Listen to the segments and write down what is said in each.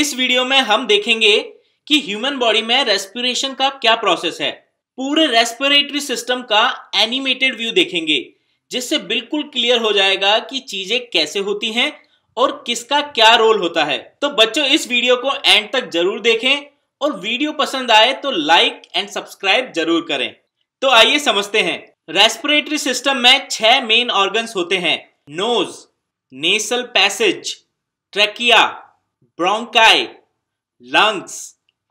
इस वीडियो में हम देखेंगे कि ह्यूमन बॉडी में रेस्पिरेशन का क्या प्रोसेस है पूरे रेस्पिरेटरी सिस्टम का एनिमेटेड व्यू देखेंगे जिससे बिल्कुल क्लियर हो जाएगा कि चीजें कैसे होती हैं और किसका क्या रोल होता है तो बच्चों इस वीडियो को एंड तक जरूर देखें और वीडियो पसंद आए तो लाइक एंड सब्सक्राइब जरूर करें तो आइए समझते हैं रेस्पिरेटरी सिस्टम में छह मेन ऑर्गन्स होते हैं nose nasal passage trachea bronchi, lungs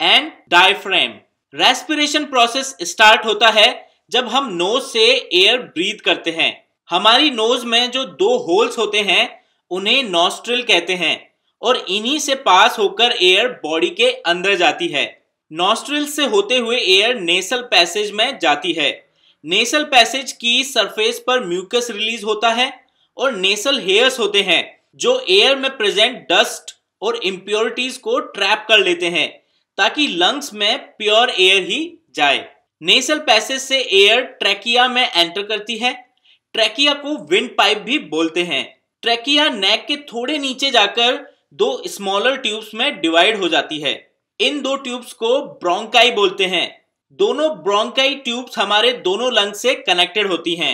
and diaphragm respiration process start होता है जब हम नोज से एयर ब्रीथ करते हैं हमारी नोज में जो दो होल्स होते हैं उन्हें नॉस्ट्रिल कहते हैं और इन्हीं से पास होकर एयर बॉडी के अंदर जाती है नॉस्ट्रिल से होते हुए एयर नेसल पैसेज में जाती है नेसल पैसेज की सरफेस पर म्यूकस रिलीज होता है और नेसल हेयर्स होते हैं जो एयर में प्रेजेंट डस्ट और इम्प्योरिटीज को ट्रैप कर लेते हैं ताकि लंग्स में प्योर एयर ही जाए नेसल पैसेज से एयर ट्रैकिया में एंटर करती है ट्रैकिया को विंड पाइप भी बोलते हैं ट्रैकिया नेक के थोड़े नीचे जाकर दो स्मॉलर ट्यूब्स में डिवाइड हो जाती है इन दो ट्यूब्स को ब्रोंकाई बोलते हैं दोनों ब्रोंकाई ट्यूब्स हमारे दोनों लंग्स से कनेक्टेड होती हैं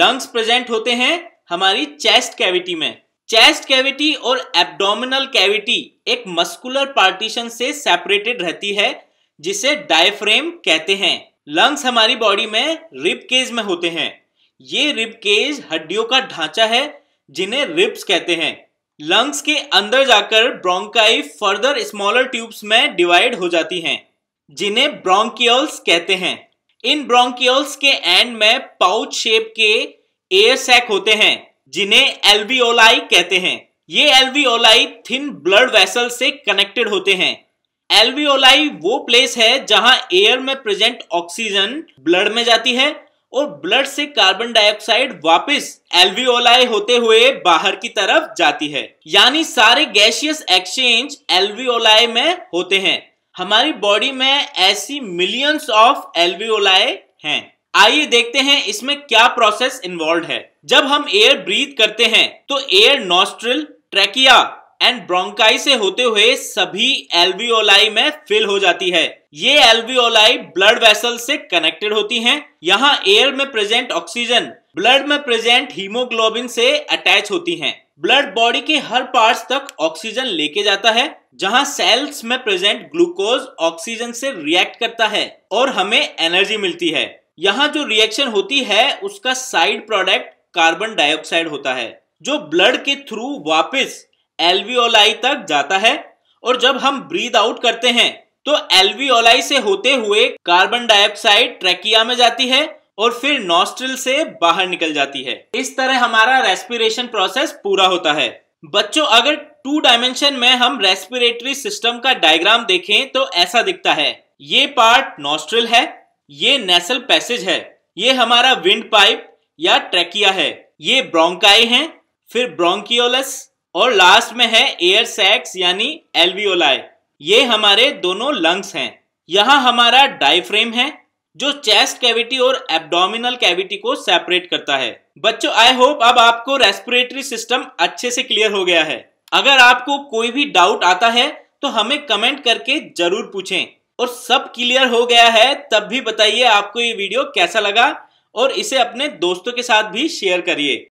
लंग्स प्रेजेंट होते हैं हमारी चेस्ट कैविटी में चेस्ट कैविटी और एब्डोमिनल कैविटी एक मस्कुलर पार्टीशन से सेपरेटेड रहती है जिसे डायफ्रेम कहते हैं लंग्स हमारी बॉडी में रिब केज में होते हैं ये रिब केज हड्डियों का ढांचा है जिन्हें रिब्स कहते हैं लंग्स के अंदर जाकर ब्रोंकाई फर्दर स्मॉलर ट्यूब्स में डिवाइड हो जाती हैं जिन्हें ब्रोंकियोल्स कहते हैं इन ब्रोंकियोल्स के एंड में पाउच शेप के एयर सैक होते हैं जिन्हें एल्वीओलाई कहते हैं ये एल्वीओलाई थिन ब्लड वेसल से कनेक्टेड होते हैं एल्वीओलाई वो प्लेस है जहां एयर में प्रेजेंट ऑक्सीजन ब्लड में जाती है और ब्लड से कार्बन डाइऑक्साइड वापस एल्वीओलाई होते हुए बाहर की तरफ जाती है यानी सारे गैशियस एक्सचेंज एल्वीओलाई में होते हैं हमारी बॉडी में ऐसी मिलियंस ऑफ एल्वीओलाई हैं आइए देखते हैं इसमें क्या प्रोसेस इन्वॉल्व है जब हम एयर ब्रीथ करते हैं तो air nostril trachea and bronchi से होते हुए सभी एल्वीओलाई में फिल हो जाती है ये एल्वीओलाई ब्लड वेसल से कनेक्टेड होती हैं। यहाँ एयर में प्रेजेंट ऑक्सीजन ब्लड में प्रेजेंट हीमोग्लोबिन से अटैच होती हैं। ब्लड बॉडी के हर पार्ट तक ऑक्सीजन लेके जाता है जहाँ सेल्स में प्रेजेंट ग्लूकोज ऑक्सीजन से रिएक्ट करता है और हमें एनर्जी मिलती है यहाँ जो रिएक्शन होती है उसका साइड प्रोडक्ट कार्बन डाइऑक्साइड होता है जो ब्लड के थ्रू वापस एल्वीओलाई तक जाता है और जब हम ब्रीद आउट करते हैं तो एल्वीओलाई से होते हुए कार्बन डाइऑक्साइड ट्रेकिया में जाती है और फिर नॉस्ट्रिल से बाहर निकल जाती है इस तरह हमारा रेस्पिरेशन प्रोसेस पूरा होता है बच्चों अगर टू डायमेंशन में हम रेस्पिरेटरी सिस्टम का डायग्राम देखें तो ऐसा दिखता है ये पार्ट नोस्ट्रिल है ये नेसल पैसेज है ये हमारा विंड पाइप या ट्रेकिया है ये ब्रोंकाई हैं फिर ब्रोंकियोलस और लास्ट में है एयर सैक्स यानी एल्वियोलाई ये हमारे दोनों लंग्स हैं यहाँ हमारा डायफ्रेम है जो चेस्ट कैविटी और एब्डोमिनल कैविटी को सेपरेट करता है बच्चों आई होप अब आपको रेस्पिरेटरी सिस्टम अच्छे से क्लियर हो गया है अगर आपको कोई भी डाउट आता है तो हमें कमेंट करके जरूर पूछें और सब क्लियर हो गया है तब भी बताइए आपको ये वीडियो कैसा लगा और इसे अपने दोस्तों के साथ भी शेयर करिए